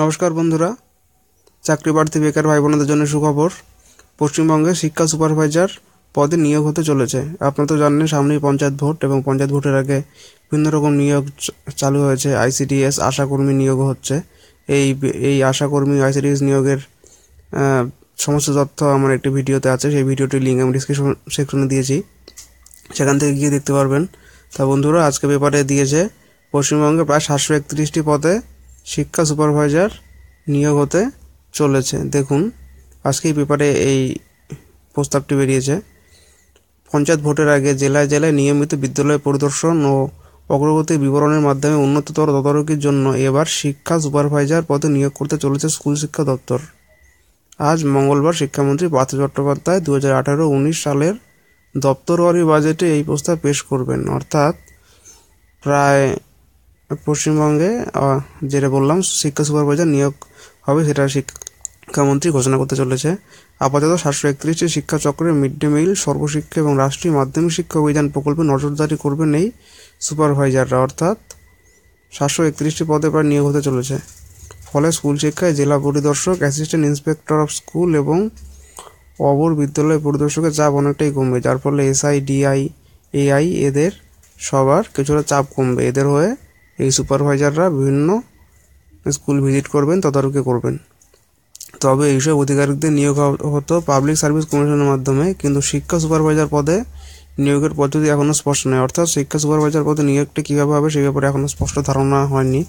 নমস্কার বন্ধুরা চাকরি প্রার্থী বেকার ভাই বোনদের জন্য সুখবর পশ্চিমবঙ্গে শিক্ষা সুপারভাইজার পদে নিয়োগ হতে চলেছে আপনারা তো জানেন সামনেই পঞ্চায়েত ভোট এবং পঞ্চায়েত ভোটের আগে বিভিন্ন রকম নিয়োগ চালু হয়েছে আইসিডিএস আশাকর্মী নিয়োগ হচ্ছে এই এই আশাকর্মী আইসিডিএস নিয়োগের সমস্ত তথ্য আমার একটি ভিডিওতে আছে সেই ভিডিওটির লিঙ্ক আমি ডিসক্রিপশন সেকশনে দিয়েছি সেখান থেকে গিয়ে দেখতে পারবেন তা বন্ধুরা আজকে পেপারে দিয়েছে পশ্চিমবঙ্গে প্রায় সাতশো একত্রিশটি পদে শিক্ষা সুপারভাইজার নিয়োগ হতে চলেছে দেখুন আজকেই পেপারে এই প্রস্তাবটি বেরিয়েছে পঞ্চায়েত ভোটের আগে জেলায় জেলায় নিয়মিত বিদ্যালয় পরিদর্শন ও অগ্রগতি বিবরণের মাধ্যমে উন্নততর তদারকির জন্য এবার শিক্ষা সুপারভাইজার পদে নিয়োগ করতে চলেছে স্কুল শিক্ষা দপ্তর আজ মঙ্গলবার শিক্ষামন্ত্রী পার্থ চট্টোপাধ্যায় দু হাজার আঠারো উনিশ সালের দপ্তরওয়ারি বাজেটে এই প্রস্তাব পেশ করবেন অর্থাৎ প্রায় পশ্চিমবঙ্গে যেটা বললাম শিক্ষা সুপারভাইজার নিয়োগ হবে সেটা শিক্ষামন্ত্রী ঘোষণা করতে চলেছে আপাতত সাতশো একত্রিশটি শিক্ষা চক্রে মিড ডে মিল সর্বশিক্ষা এবং রাষ্ট্রীয় মাধ্যমিক শিক্ষা অভিযান প্রকল্পে নজরদারি করবেন এই সুপারভাইজাররা অর্থাৎ সাতশো একত্রিশটি পদে প্রায় নিয়োগ হতে চলেছে ফলে স্কুল শিক্ষায় জেলা পরিদর্শক অ্যাসিস্ট্যান্ট ইন্সপেক্টর অফ স্কুল এবং অবর বিদ্যালয় পরিদর্শকের চাপ অনেকটাই কমবে যার ফলে এসআই ডিআই এআই এদের সবার কিছুটা চাপ কমবে এদের হয়ে এই সুপারভাইজাররা বিভিন্ন স্কুল ভিজিট করবেন তদারকি করবেন তবে এইসব অধিকারিকদের নিয়োগ হতো পাবলিক সার্ভিস কমিশনের মাধ্যমে কিন্তু শিক্ষা সুপারভাইজার পদে নিয়োগের পদ্ধতি এখনও স্পষ্ট নয় অর্থাৎ শিক্ষা সুপারভাইজার পদে নিয়োগটা কীভাবে হবে সেই ব্যাপারে এখনও স্পষ্ট ধারণা হয়নি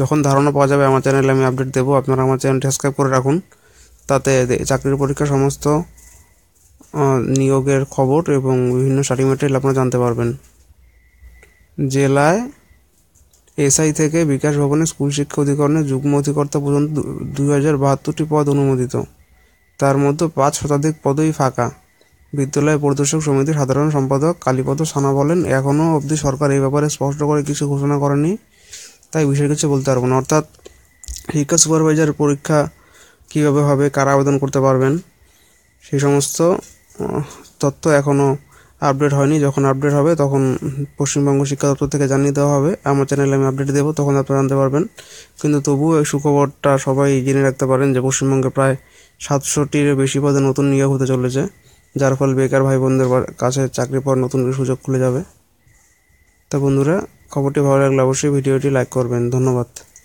যখন ধারণা পাওয়া যাবে আমার চ্যানেলে আমি আপডেট দেবো আপনারা আমার চ্যানেল সাবস্ক্রাইব করে রাখুন তাতে চাকরির পরীক্ষা সমস্ত নিয়োগের খবর এবং বিভিন্ন সার্টিফিকেট আপনারা জানতে পারবেন জেলায় এসআই থেকে বিকাশ ভবনে স্কুল শিক্ষা অধিকরণের যুগ্ম অধিকর্তা পর্যন্ত দুই হাজার বাহাত্তরটি পদ অনুমোদিত তার মধ্যে পাঁচ শতাধিক পদই ফাঁকা বিদ্যালয় পরিদর্শক সমিতির সাধারণ সম্পাদক কালীপদ সানা বলেন এখনও অবধি সরকার এই ব্যাপারে স্পষ্ট করে কিছু ঘোষণা করেনি তাই বিষয়ে কিছু বলতে পারবো না অর্থাৎ শিক্ষা সুপারভাইজার পরীক্ষা কীভাবে হবে কারা আবেদন করতে পারবেন সেই সমস্ত তথ্য এখনও আপডেট হয়নি যখন আপডেট হবে তখন পশ্চিমবঙ্গ শিক্ষা দপ্তর থেকে জানিয়ে দেওয়া হবে আমার চ্যানেলে আমি আপডেট দেবো তখন আপনারা জানতে পারবেন কিন্তু তবুও এই সুখবরটা সবাই জেনে রাখতে পারেন যে পশ্চিমবঙ্গে প্রায় সাতশোটির বেশি পদে নতুন নিয়োগ হতে চলেছে যার ফলে বেকার ভাই বোনদের কাছে চাকরি পাওয়ার নতুন সুযোগ খুলে যাবে তা বন্ধুরা খবরটি ভালো লাগলে অবশ্যই ভিডিওটি লাইক করবেন ধন্যবাদ